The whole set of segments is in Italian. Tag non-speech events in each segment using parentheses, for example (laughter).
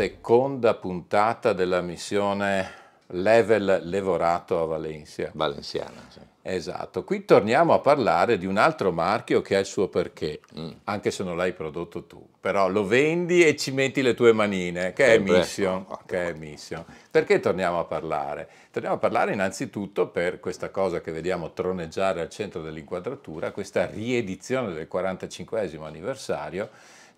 seconda puntata della missione Level Levorato a Valencia. Valenciana, sì. Esatto, qui torniamo a parlare di un altro marchio che ha il suo perché, mm. anche se non l'hai prodotto tu, però lo vendi e ci metti le tue manine, che, è, mission, oh, che è mission. Perché torniamo a parlare? Torniamo a parlare innanzitutto per questa cosa che vediamo troneggiare al centro dell'inquadratura, questa riedizione del 45 anniversario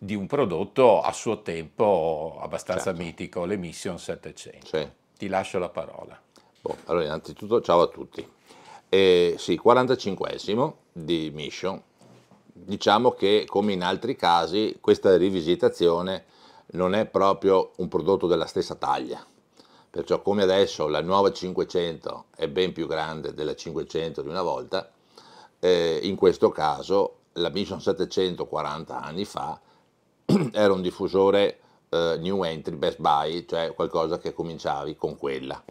di un prodotto a suo tempo abbastanza certo. mitico, l'Emission 700. Sì. Ti lascio la parola. Boh, allora, innanzitutto, ciao a tutti. Eh, sì, 45esimo di Mission. Diciamo che, come in altri casi, questa rivisitazione non è proprio un prodotto della stessa taglia. Perciò, come adesso la nuova 500 è ben più grande della 500 di una volta, eh, in questo caso la Mission 700 40 anni fa (clears throat) era un diffusore eh, new entry, best buy, cioè qualcosa che cominciavi con quella,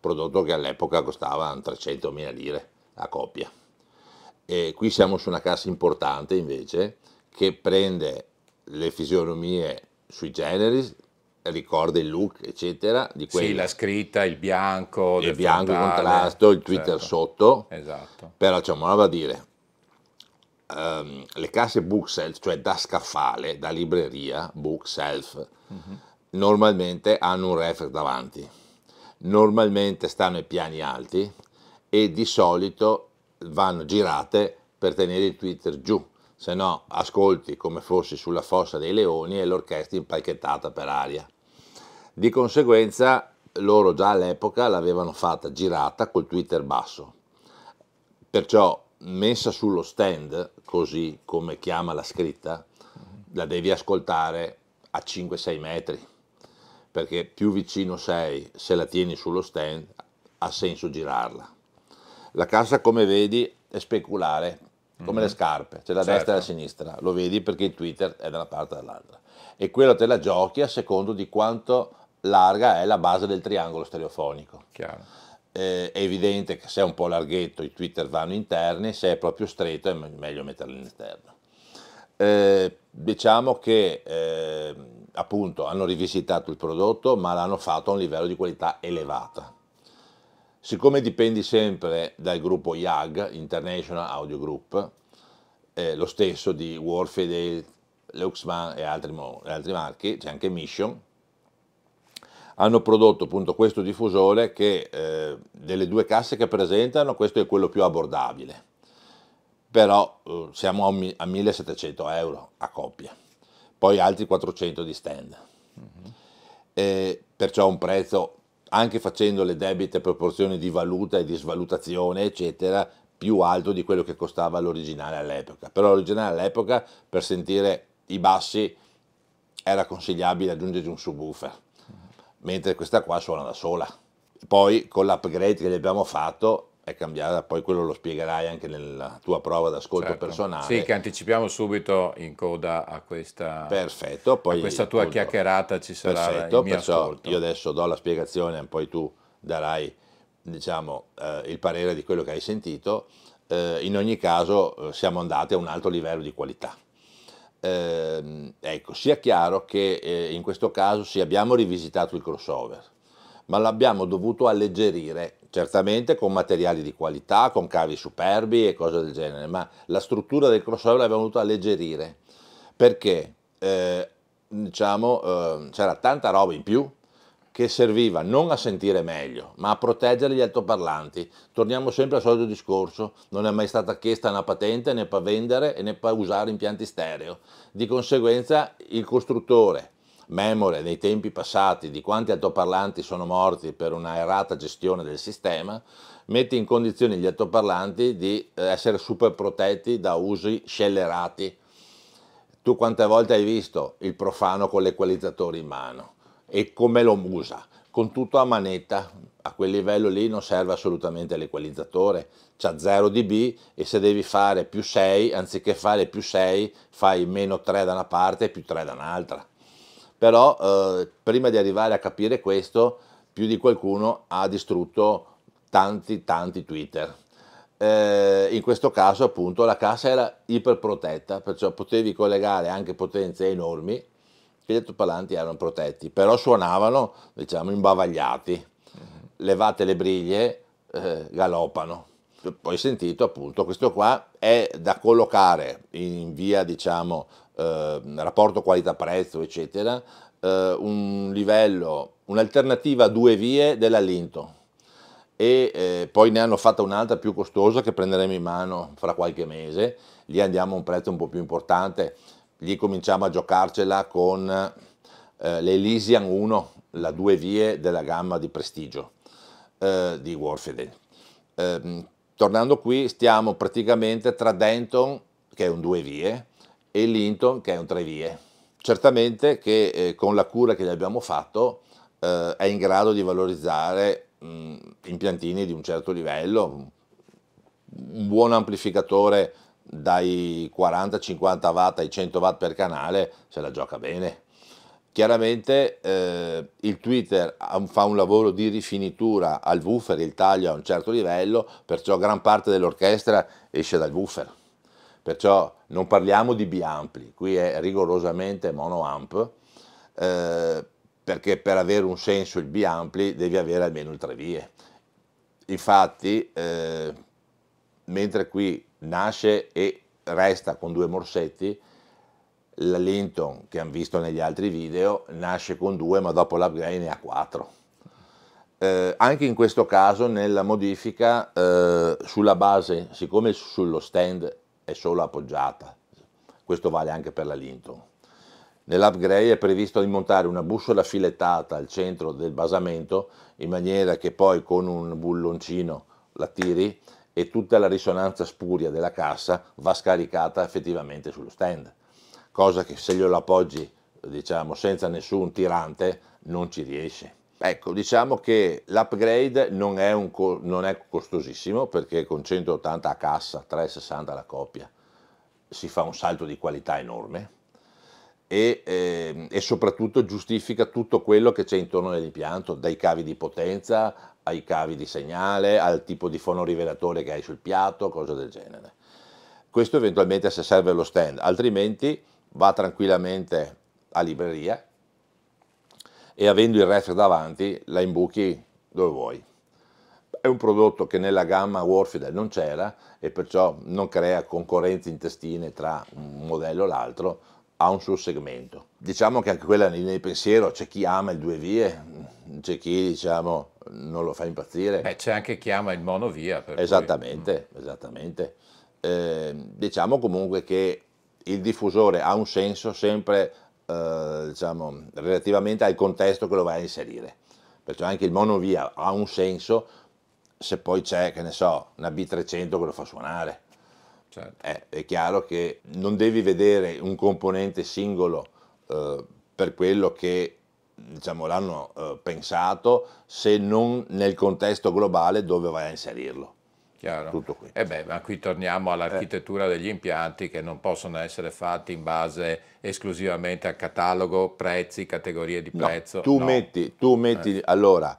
prodotto che all'epoca costava 300.000 lire a coppia. E qui siamo su una cassa importante invece che prende le fisionomie sui generis, ricorda il look, eccetera. Di quella. Sì, la scritta, il bianco, il bianco frontale, contrasto, il Twitter certo. sotto. Esatto. Però c'è cioè, una da dire, um, le casse bookshelf, cioè da scaffale, da libreria, bookshelf, mm-hmm. normalmente hanno un refer davanti, normalmente stanno ai piani alti e di solito vanno girate per tenere il Twitter giù, se no ascolti come fossi sulla fossa dei leoni e l'orchestra impalchettata per aria. Di conseguenza loro già all'epoca l'avevano fatta girata col Twitter basso. Perciò messa sullo stand, così come chiama la scritta, la devi ascoltare a 5-6 metri, perché più vicino sei se la tieni sullo stand ha senso girarla. La cassa, come vedi, è speculare, come mm-hmm. le mhm. scarpe, c'è la certo. destra e la certo. sinistra, lo vedi perché il Twitter è da una parte e dall'altra. E quello te la giochi a secondo di quanto larga è la base del triangolo stereofonico. Chiaro eh, è evidente che se è un po' larghetto i Twitter vanno interni, se è proprio stretto è meglio metterli all'interno. Eh, diciamo che eh, appunto hanno rivisitato il prodotto ma l'hanno fatto a un livello di qualità elevata. Siccome dipendi sempre dal gruppo IAG, International Audio Group, eh, lo stesso di Warfedale, Luxman e altri, altri marchi, c'è anche Mission, hanno prodotto appunto questo diffusore che eh, delle due casse che presentano questo è quello più abbordabile, però eh, siamo a, a, 1700 euro a coppia, poi altri 400 di stand, mm-hmm. e, perciò un prezzo anche facendo le debite proporzioni di valuta e di svalutazione eccetera più alto di quello che costava l'originale all'epoca, però l'originale all'epoca per sentire i bassi era consigliabile aggiungergli un subwoofer mentre questa qua suona da sola. Poi con l'upgrade che gli abbiamo fatto è cambiata, poi quello lo spiegherai anche nella tua prova d'ascolto certo. personale. Sì, che anticipiamo subito in coda a questa, Perfetto, poi, a questa tua chiacchierata ci sarà perfetto, il mio ascolto. Io adesso do la spiegazione e poi tu darai diciamo, eh, il parere di quello che hai sentito. Eh, in ogni caso eh, siamo andati a un alto livello di qualità eh, ecco, sia chiaro che eh, in questo caso sì abbiamo rivisitato il crossover, ma l'abbiamo dovuto alleggerire, certamente con materiali di qualità, con cavi superbi e cose del genere, ma la struttura del crossover l'abbiamo dovuto alleggerire, perché eh, diciamo, ehm, c'era tanta roba in più che serviva non a sentire meglio, ma a proteggere gli altoparlanti. Torniamo sempre al solito discorso, non è mai stata chiesta una patente né per vendere né per usare impianti stereo. Di conseguenza il costruttore, memore nei tempi passati di quanti altoparlanti sono morti per una errata gestione del sistema, mette in condizione gli altoparlanti di eh, essere super protetti da usi scellerati. Tu quante volte hai visto il profano con l'equalizzatore in mano? e come lo usa. Con tutto a manetta, a quel livello lì non serve assolutamente l'equalizzatore, c'ha 0 dB e se devi fare più 6, anziché fare più 6, fai meno 3 da una parte e più 3 da un'altra. Però eh, prima di arrivare a capire questo, più di qualcuno ha distrutto tanti tanti Twitter. Eh, in questo caso appunto la cassa era iperprotetta, perciò potevi collegare anche potenze enormi che gli altoparlanti erano protetti, però suonavano, diciamo, imbavagliati. Levate le briglie, eh, galoppano. Poi sentito appunto, questo qua è da collocare in via, diciamo, eh, rapporto qualità-prezzo, eccetera, eh, un livello, un'alternativa a due vie della Linton. E eh, poi ne hanno fatta un'altra più costosa che prenderemo in mano fra qualche mese, lì andiamo a un prezzo un po' più importante, lì cominciamo a giocarcela con eh, l'Elysian 1, la due vie della gamma di prestigio eh, di Warfedel. Eh, tornando qui stiamo praticamente tra Denton, che è un due vie, e Linton, che è un tre vie. Certamente che eh, con la cura che gli abbiamo fatto eh, è in grado di valorizzare mh, mm, impiantini di un certo livello, un buon amplificatore dai 40-50 watt ai 100 watt per canale se la gioca bene. Chiaramente eh, il Twitter fa un lavoro di rifinitura al woofer, il taglio a un certo livello, perciò gran parte dell'orchestra esce dal woofer. Perciò non parliamo di biampli, qui è rigorosamente monoamp, eh, perché per avere un senso il biampli devi avere almeno il tre vie. Infatti, eh, mentre qui nasce e resta con due morsetti, la Linton che hanno visto negli altri video nasce con due ma dopo l'upgrade ne ha quattro. Eh, anche in questo caso nella modifica eh, sulla base, siccome sullo stand è solo appoggiata, questo vale anche per la Linton, Nell'upgrade è previsto di montare una bussola filettata al centro del basamento in maniera che poi con un bulloncino la tiri e tutta la risonanza spuria della cassa va scaricata effettivamente sullo stand, cosa che se glielo appoggi diciamo, senza nessun tirante non ci riesce. Ecco, diciamo che l'upgrade non non è costosissimo perché con 180 a cassa, 360 la coppia, si fa un salto di qualità enorme e, eh, e, soprattutto giustifica tutto quello che c'è intorno all'impianto, dai cavi di potenza ai cavi di segnale, al tipo di fonorivelatore che hai sul piatto, cose del genere. Questo eventualmente se serve lo stand, altrimenti va tranquillamente a libreria e avendo il ref davanti la imbuchi dove vuoi. È un prodotto che nella gamma Warfield non c'era e perciò non crea concorrenze intestine tra un modello e l'altro, ha un suo segmento. Diciamo che anche quella nel di pensiero c'è chi ama il due vie, c'è chi diciamo non lo fa impazzire. Beh, c'è anche chi ama il monovia. Esattamente, cui... esattamente. Eh, diciamo comunque che il diffusore ha un senso sempre eh, diciamo, relativamente al contesto che lo vai a inserire. Perciò anche il monovia ha un senso se poi c'è, che ne so, una B300 che lo fa suonare Certo. Eh, è chiaro che non devi vedere un componente singolo eh, per quello che diciamo, l'hanno eh, pensato se non nel contesto globale dove vai a inserirlo. Chiaro. Tutto qui. E eh beh, ma qui torniamo all'architettura eh. degli impianti che non possono essere fatti in base esclusivamente al catalogo, prezzi, categorie di prezzo. No, tu no. metti, tu metti eh. allora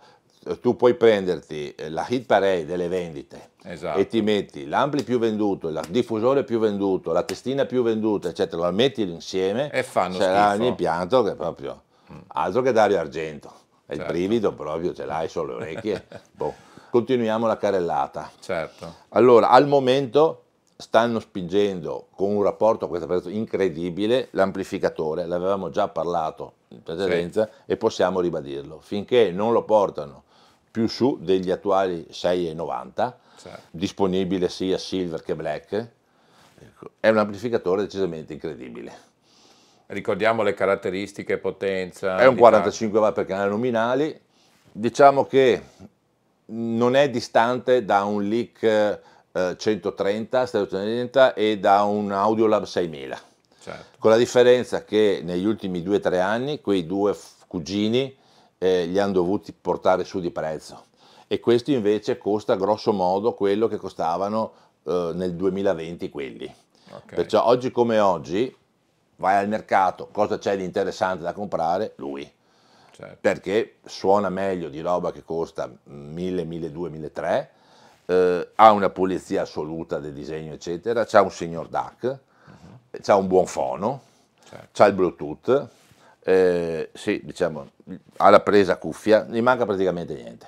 tu puoi prenderti eh, la hit parade delle vendite esatto. e ti metti l'ampli più venduto, il diffusore più venduto, la testina più venduta, eccetera, lo metti insieme e fanno sarà un impianto che proprio mm. altro che Dario Argento, certo. il brivido proprio ce l'hai solo le orecchie. (laughs) boh. Continuiamo la carellata. Certo. Allora, al momento stanno spingendo con un rapporto a questo prezzo incredibile l'amplificatore, l'avevamo già parlato in precedenza sì. e possiamo ribadirlo. Finché non lo portano più su degli attuali 6,90, certo. disponibile sia silver che black, ecco, è un amplificatore decisamente incredibile. Ricordiamo le caratteristiche, potenza. È un 45 W per canale nominali, diciamo che non è distante da un leak eh, 130 e da un Audiolab 6000. Certo. Con la differenza che negli ultimi 2-3 anni quei due cugini eh, li hanno dovuti portare su di prezzo e questo invece costa grosso modo quello che costavano eh, nel 2020 quelli. Okay. Perciò oggi come oggi vai al mercato, cosa c'è di interessante da comprare? Lui. Certo. Perché suona meglio di roba che costa 1000, 1200, 1300, eh, ha una pulizia assoluta del disegno, eccetera, c'ha un signor DAC, uh-huh. Mhm. c'ha un buon fono, certo. c'ha il Bluetooth, eh, sì, diciamo, alla presa cuffia, gli manca praticamente niente.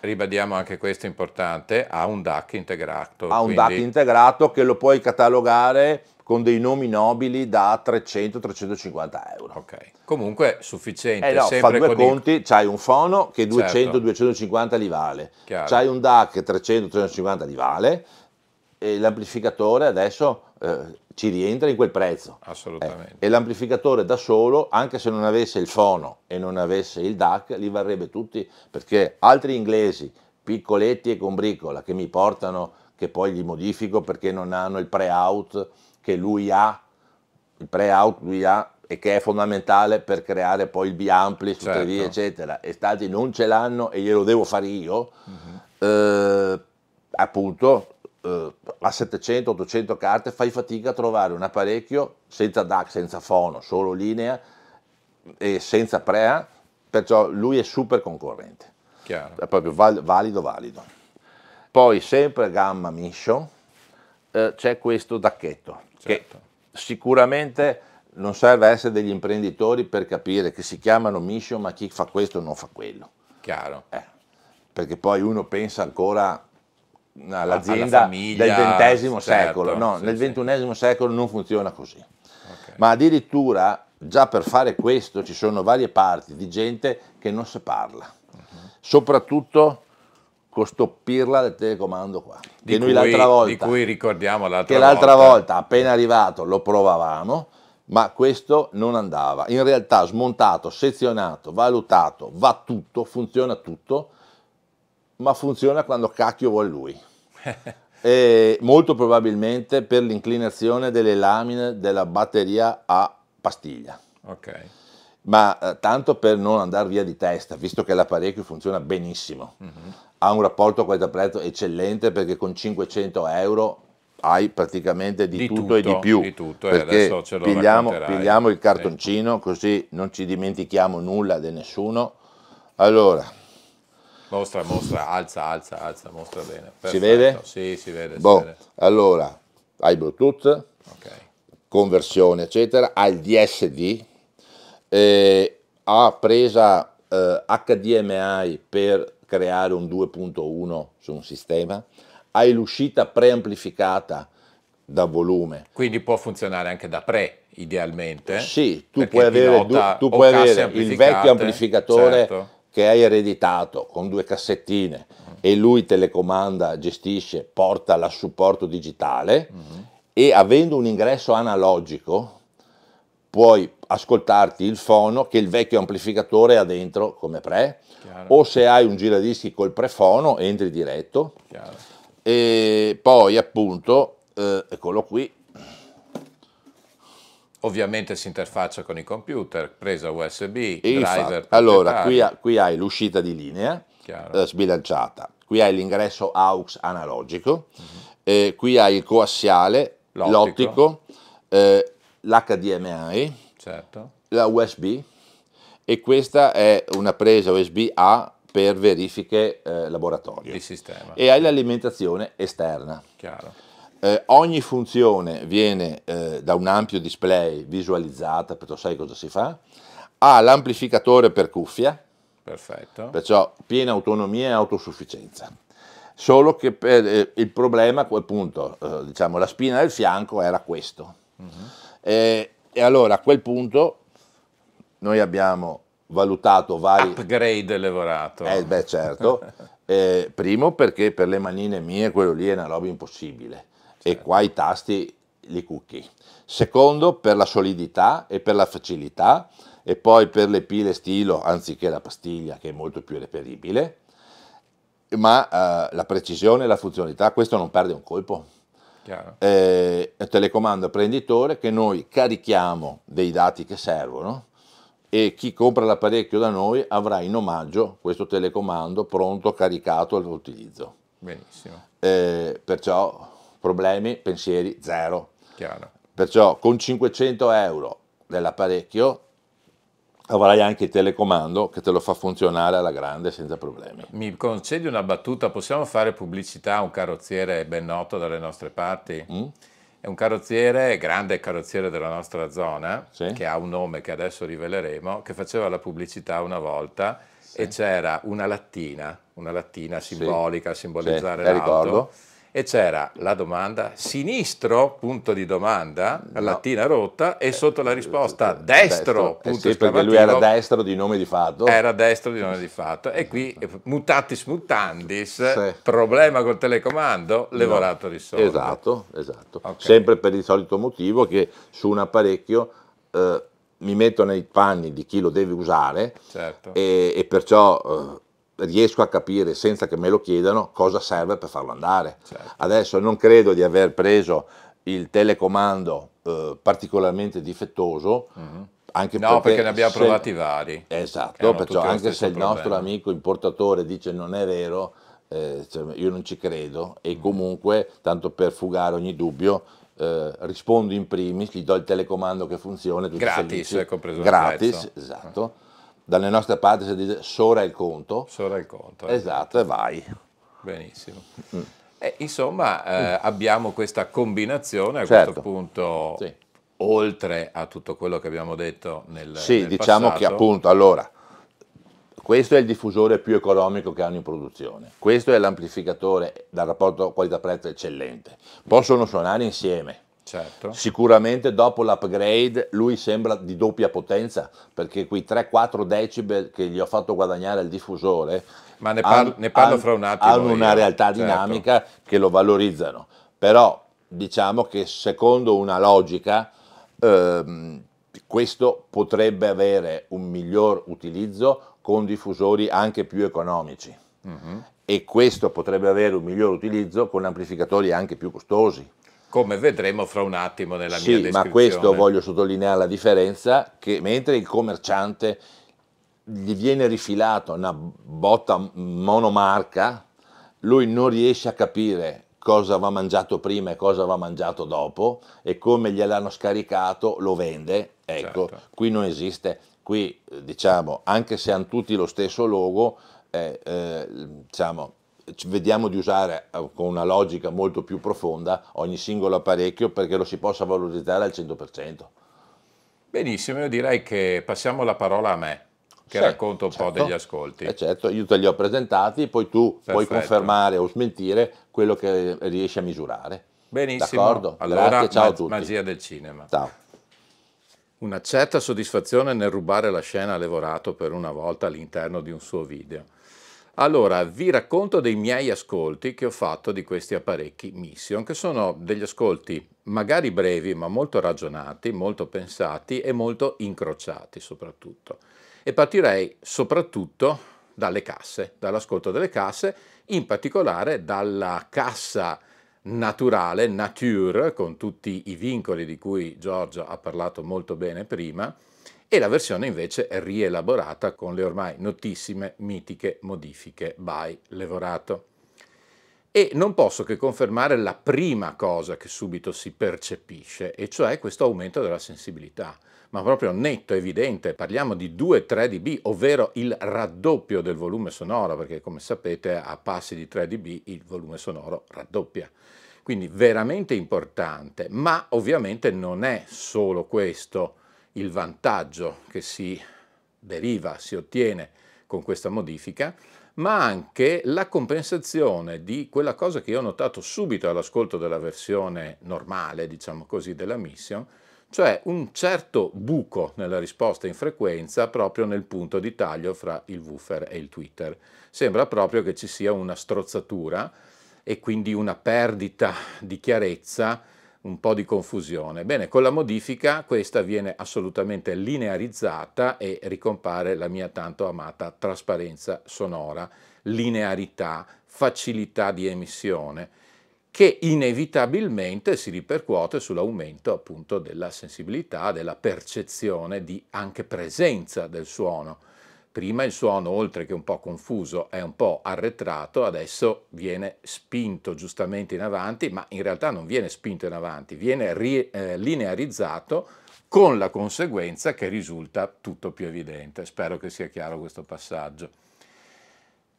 Ribadiamo anche questo importante, ha un DAC integrato. Ha un quindi... DAC integrato che lo puoi catalogare con dei nomi nobili da 300-350 euro. Ok, comunque sufficiente. Eh no, fa due conti, il... c'hai un fono che 200-250 certo. li vale, Chiaro. c'hai un DAC 300-350 li vale, e l'amplificatore adesso eh, ci rientra in quel prezzo. Eh, Assolutamente. Eh, e l'amplificatore da solo, anche se non avesse il fono e non avesse il DAC, li varrebbe tutti, perché altri inglesi, piccoletti e con bricola, che mi portano, che poi gli modifico perché non hanno il pre-out che lui ha, il pre-out lui ha e che è fondamentale per creare poi il B-ampli, certo. via, eccetera, e stati non ce l'hanno e glielo devo fare io, uh mhm. -huh. eh, appunto eh, a 700-800 carte fai fatica a trovare un apparecchio senza DAC, senza fono, solo linea e senza prea, perciò lui è super concorrente. Chiaro. È proprio val- valido, valido. Poi sempre gamma Mission eh, c'è questo dacchetto certo. che sicuramente non serve essere degli imprenditori per capire che si chiamano Mission ma chi fa questo non fa quello. Chiaro. Eh, perché poi uno pensa ancora no, l'azienda famiglia, del XX certo, secolo, no, sì, nel XXI secolo non funziona così. Okay. Ma addirittura già per fare questo ci sono varie parti di gente che non si parla, mhm. soprattutto con sto pirla del telecomando qua. Di che cui, l'altra volta, di cui ricordiamo l'altra che volta. l'altra volta, appena arrivato, lo provavamo, ma questo non andava. In realtà smontato, sezionato, valutato, va tutto, funziona tutto, ma funziona quando cacchio vuol lui. (laughs) e molto probabilmente per l'inclinazione delle lamine della batteria a pastiglia. Okay. Ma eh, tanto per non andare via di testa, visto che l'apparecchio funziona benissimo, mm-hmm. ha un rapporto qualità-prezzo eccellente perché con 500 euro hai praticamente di, di tutto, tutto, e di più. Di tutto, eh, perché pigliamo, pigliamo, il cartoncino sì. così non ci dimentichiamo nulla di nessuno. Allora, Mostra, mostra, alza, alza, alza, mostra bene. Perfetto. Si vede? Sì, si vede. Boh, si vede. allora, hai Bluetooth, okay. conversione, eccetera, hai il DSD, eh, ha presa eh, HDMI per creare un 2.1 su un sistema, hai l'uscita preamplificata da volume. Quindi può funzionare anche da pre, idealmente. Sì, tu puoi avere, tu, tu puoi avere il vecchio amplificatore certo che hai ereditato con due cassettine mm. e lui telecomanda, gestisce, porta la supporto digitale mm. e avendo un ingresso analogico puoi ascoltarti il fono che il vecchio amplificatore ha dentro come pre Chiaro. o se hai un giradischi col prefono entri diretto Chiaro. e poi appunto eh, eccolo qui Ovviamente si interfaccia con i computer, presa USB, e driver. allora, qui, ha, qui, hai l'uscita di linea eh, sbilanciata, qui hai l'ingresso AUX analogico, uh-huh. eh, qui hai il coassiale, l'ottico, l'ottico eh, l'HDMI, certo. la USB e questa è una presa USB A per verifiche eh, laboratorio. Di sistema. E hai l'alimentazione esterna. Chiaro eh, ogni funzione viene eh, da un ampio display visualizzata, perciò sai cosa si fa, ha l'amplificatore per cuffia, Perfetto. perciò piena autonomia e autosufficienza. Solo che per, eh, eh, il problema a quel punto, eh, diciamo, la spina del fianco era questo. Uh-huh. Mhm. E, e allora a quel punto noi abbiamo valutato vari... Upgrade lavorato. Eh beh certo, (laughs) eh, primo perché per le manine mie quello lì è una roba impossibile e qua i tasti li cucchi. Secondo per la solidità e per la facilità e poi per le pile stilo anziché la pastiglia che è molto più reperibile, ma eh, la precisione e la funzionalità, questo non perde un colpo. Eh, telecomando apprenditore che noi carichiamo dei dati che servono e chi compra l'apparecchio da noi avrà in omaggio questo telecomando pronto, caricato all'utilizzo. Benissimo. Eh, perciò problemi, pensieri, zero. Chiaro. Perciò con 500 euro dell'apparecchio avrai anche il telecomando che te lo fa funzionare alla grande senza problemi. Mi concedi una battuta, possiamo fare pubblicità a un carrozziere ben noto dalle nostre parti? Mm? È un carrozziere, grande carrozziere della nostra zona, sì. che ha un nome che adesso riveleremo, che faceva la pubblicità una volta sì. e c'era una lattina, una lattina simbolica sì. a simbolizzare sì, l'auto. ricordo e c'era la domanda sinistro, punto di domanda, no. lattina rotta e eh, sotto la risposta eh, destro, destro punto eh sì, perché lui era destro di nome di fatto. Era destro di nome di fatto e qui eh, mutatis mutandis, sì. problema col telecomando, levorato no. risolto. Esatto, esatto. Okay. Sempre per il solito motivo che su un apparecchio eh, mi metto nei panni di chi lo deve usare certo. e, e, perciò... Eh, riesco a capire senza che me lo chiedano cosa serve per farlo andare. Certo. Adesso non credo di aver preso il telecomando eh, particolarmente difettoso. Mm-hmm. Anche no, perché, perché ne abbiamo se, provati vari. Esatto, perciò anche se il nostro amico importatore dice non è vero, eh, cioè io non ci credo e mhm. comunque, tanto per fugare ogni dubbio, eh, rispondo in primis, gli do il telecomando che funziona. Gratis, è eh, compreso. Gratis, esatto. Ah dalle nostre parti si dice sora il conto. Sora il conto. Eh. Esatto, e vai. Benissimo. Mm. Eh, insomma, eh, mm. abbiamo questa combinazione a certo. questo punto, sì. oltre a tutto quello che abbiamo detto nel Sì, nel diciamo che appunto, allora, questo è il diffusore più economico che hanno in produzione, questo è l'amplificatore dal rapporto qualità-prezzo eccellente, possono suonare insieme Certo. Sicuramente dopo l'upgrade lui sembra di doppia potenza perché quei 3-4 decibel che gli ho fatto guadagnare al diffusore ma ne, parlo, han, ne parlo fra un attimo hanno una realtà certo. dinamica che lo valorizzano però diciamo che secondo una logica ehm, questo potrebbe avere un miglior utilizzo con diffusori anche più economici mm -hmm. e questo potrebbe avere un miglior utilizzo con amplificatori anche più costosi come vedremo fra un attimo nella sì, mia descrizione. ma questo voglio sottolineare la differenza che mentre il commerciante gli viene rifilato una botta monomarca, lui non riesce a capire cosa va mangiato prima e cosa va mangiato dopo e come gliel'hanno scaricato lo vende. Ecco, certo. qui non esiste, qui eh, diciamo, anche se hanno tutti lo stesso logo, eh, eh, diciamo, vediamo di usare eh, con una logica molto più profonda ogni singolo apparecchio perché lo si possa valorizzare al 100%. Benissimo, io direi che passiamo la parola a me, che sì, certo, racconto un certo, po' degli ascolti. Eh certo, io te li ho presentati, poi tu Perfetto. puoi confermare o smentire quello che riesci a misurare. Benissimo, D'accordo? allora Grazie, ciao ma- a tutti. magia del cinema. Ciao. Una certa soddisfazione nel rubare la scena a Levorato per una volta all'interno di un suo video allora, vi racconto dei miei ascolti che ho fatto di questi apparecchi Mission, che sono degli ascolti magari brevi, ma molto ragionati, molto pensati e molto incrociati soprattutto. E partirei soprattutto dalle casse, dall'ascolto delle casse, in particolare dalla cassa naturale, Nature, con tutti i vincoli di cui Giorgio ha parlato molto bene prima, e la versione invece è rielaborata con le ormai notissime mitiche modifiche by Levorato. E non posso che confermare la prima cosa che subito si percepisce, e cioè questo aumento della sensibilità, ma proprio netto, evidente. Parliamo di 2-3 dB, ovvero il raddoppio del volume sonoro, perché come sapete a passi di 3 dB il volume sonoro raddoppia. Quindi veramente importante, ma ovviamente non è solo questo il vantaggio che si deriva, si ottiene con questa modifica, ma anche la compensazione di quella cosa che io ho notato subito all'ascolto della versione normale, diciamo così, della mission, cioè un certo buco nella risposta in frequenza proprio nel punto di taglio fra il woofer e il Twitter. Sembra proprio che ci sia una strozzatura e quindi una perdita di chiarezza un po' di confusione. Bene, con la modifica questa viene assolutamente linearizzata e ricompare la mia tanto amata trasparenza sonora, linearità, facilità di emissione che inevitabilmente si ripercuote sull'aumento appunto della sensibilità, della percezione di anche presenza del suono Prima il suono, oltre che un po' confuso, è un po' arretrato, adesso viene spinto giustamente in avanti, ma in realtà non viene spinto in avanti, viene ri, eh, linearizzato con la conseguenza che risulta tutto più evidente. Spero che sia chiaro questo passaggio.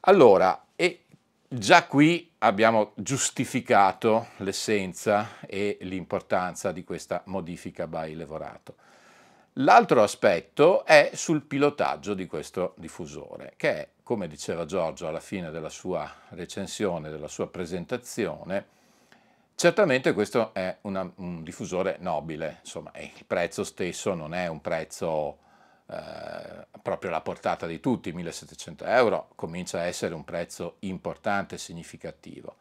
Allora, e già qui abbiamo giustificato l'essenza e l'importanza di questa modifica by levorato. L'altro aspetto è sul pilotaggio di questo diffusore, che è, come diceva Giorgio alla fine della sua recensione, della sua presentazione, certamente questo è una, un diffusore nobile, insomma il prezzo stesso non è un prezzo eh, proprio alla portata di tutti, 1700 euro comincia a essere un prezzo importante, significativo.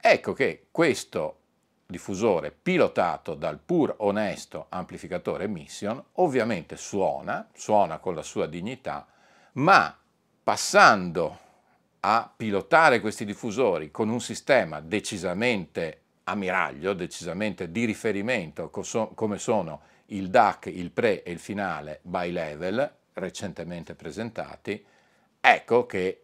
Ecco che questo diffusore pilotato dal pur onesto amplificatore Mission, ovviamente suona, suona con la sua dignità, ma passando a pilotare questi diffusori con un sistema decisamente ammiraglio, decisamente di riferimento, come sono il DAC, il pre e il finale by level, recentemente presentati, ecco che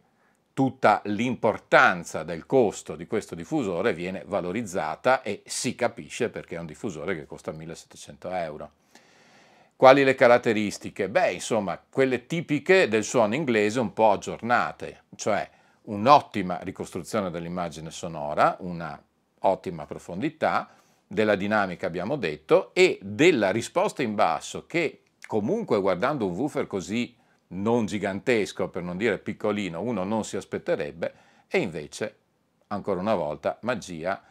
tutta l'importanza del costo di questo diffusore viene valorizzata e si capisce perché è un diffusore che costa 1700 euro. Quali le caratteristiche? Beh, insomma, quelle tipiche del suono inglese un po' aggiornate, cioè un'ottima ricostruzione dell'immagine sonora, una ottima profondità, della dinamica abbiamo detto, e della risposta in basso che comunque guardando un woofer così non gigantesco, per non dire piccolino, uno non si aspetterebbe, e invece, ancora una volta, magia,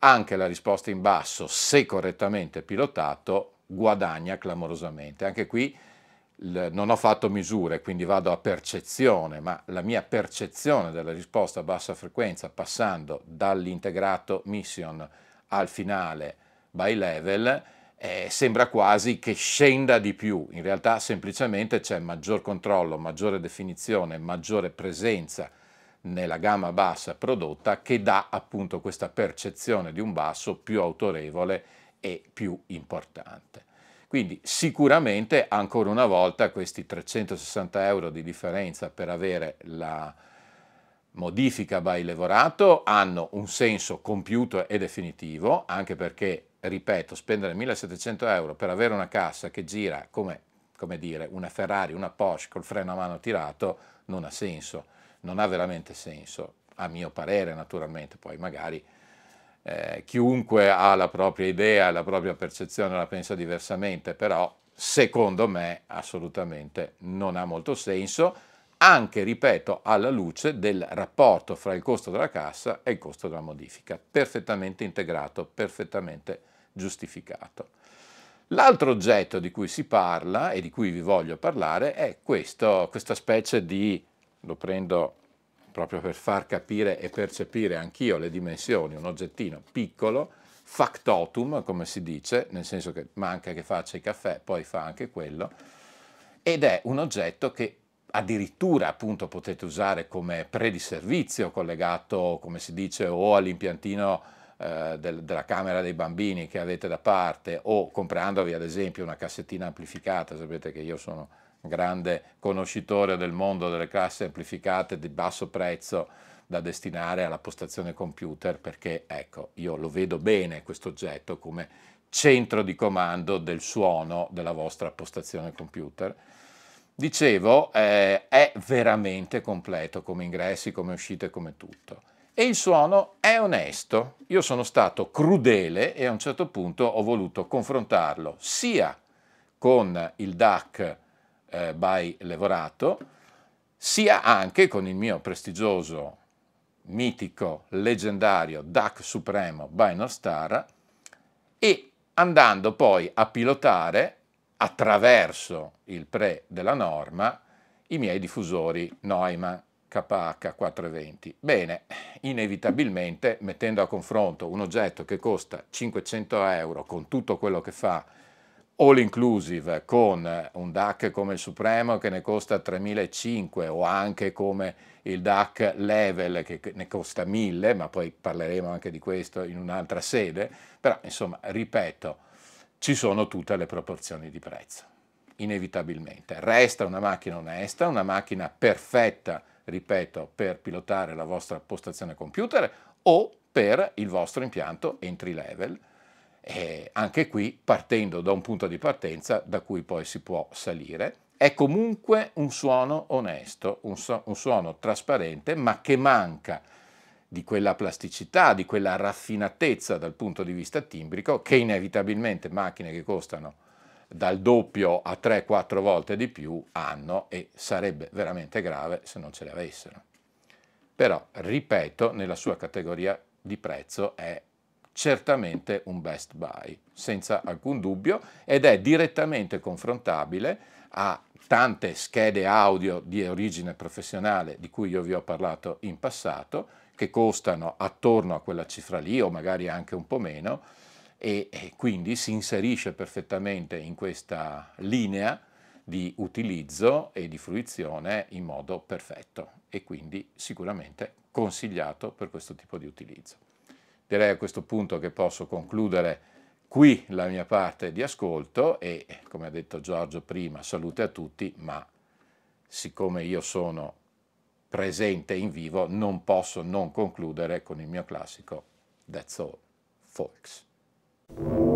anche la risposta in basso, se correttamente pilotato, guadagna clamorosamente. Anche qui non ho fatto misure, quindi vado a percezione, ma la mia percezione della risposta a bassa frequenza passando dall'integrato mission al finale by level eh, sembra quasi che scenda di più, in realtà semplicemente c'è maggior controllo, maggiore definizione, maggiore presenza nella gamma bassa prodotta che dà appunto questa percezione di un basso più autorevole e più importante. Quindi sicuramente ancora una volta questi 360 euro di differenza per avere la modifica by levorato hanno un senso compiuto e definitivo, anche perché ripeto, spendere 1700 euro per avere una cassa che gira come, come dire, una Ferrari, una Porsche col freno a mano tirato, non ha senso, non ha veramente senso, a mio parere naturalmente, poi magari eh, chiunque ha la propria idea, la propria percezione, la pensa diversamente, però secondo me assolutamente non ha molto senso, anche, ripeto, alla luce del rapporto fra il costo della cassa e il costo della modifica, perfettamente integrato, perfettamente giustificato. L'altro oggetto di cui si parla e di cui vi voglio parlare è questo, questa specie di, lo prendo proprio per far capire e percepire anch'io le dimensioni, un oggettino piccolo, factotum, come si dice, nel senso che manca che faccia i caffè, poi fa anche quello, ed è un oggetto che addirittura appunto potete usare come servizio collegato, come si dice, o all'impiantino eh, del, della camera dei bambini che avete da parte o comprandovi ad esempio una cassettina amplificata, sapete che io sono grande conoscitore del mondo delle classi amplificate di basso prezzo da destinare alla postazione computer perché ecco, io lo vedo bene questo oggetto come centro di comando del suono della vostra postazione computer. Dicevo, eh, è veramente completo come ingressi, come uscite, come tutto e il suono è onesto. Io sono stato crudele e a un certo punto ho voluto confrontarlo sia con il DAC eh, by Levorato, sia anche con il mio prestigioso, mitico, leggendario DAC Supremo by Nostar e andando poi a pilotare attraverso il pre della norma i miei diffusori Neumann KH420. Bene, inevitabilmente mettendo a confronto un oggetto che costa 500 euro con tutto quello che fa, all inclusive con un DAC come il Supremo che ne costa 3.500 o anche come il DAC Level che ne costa 1.000, ma poi parleremo anche di questo in un'altra sede, però insomma, ripeto, ci sono tutte le proporzioni di prezzo, inevitabilmente. Resta una macchina onesta, una macchina perfetta ripeto, per pilotare la vostra postazione computer o per il vostro impianto entry level. E anche qui partendo da un punto di partenza da cui poi si può salire. È comunque un suono onesto, un, su- un suono trasparente, ma che manca di quella plasticità, di quella raffinatezza dal punto di vista timbrico che inevitabilmente macchine che costano dal doppio a 3-4 volte di più hanno e sarebbe veramente grave se non ce le avessero. Però, ripeto, nella sua categoria di prezzo è certamente un best buy, senza alcun dubbio, ed è direttamente confrontabile a tante schede audio di origine professionale di cui io vi ho parlato in passato, che costano attorno a quella cifra lì o magari anche un po' meno, e, e eh, quindi si inserisce perfettamente in questa linea di utilizzo e di fruizione in modo perfetto e quindi sicuramente consigliato per questo tipo di utilizzo. Direi a questo punto che posso concludere qui la mia parte di ascolto e come ha detto Giorgio prima salute a tutti ma siccome io sono presente in vivo non posso non concludere con il mio classico That's All Folks. you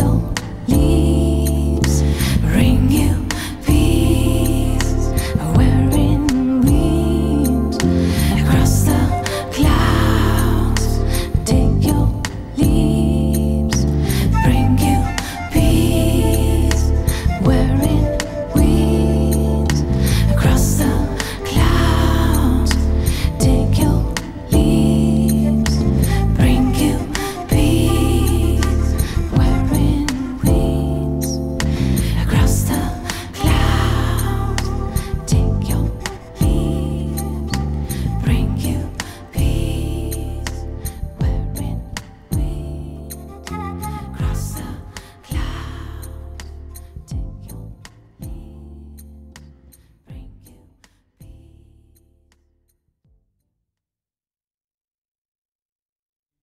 radio.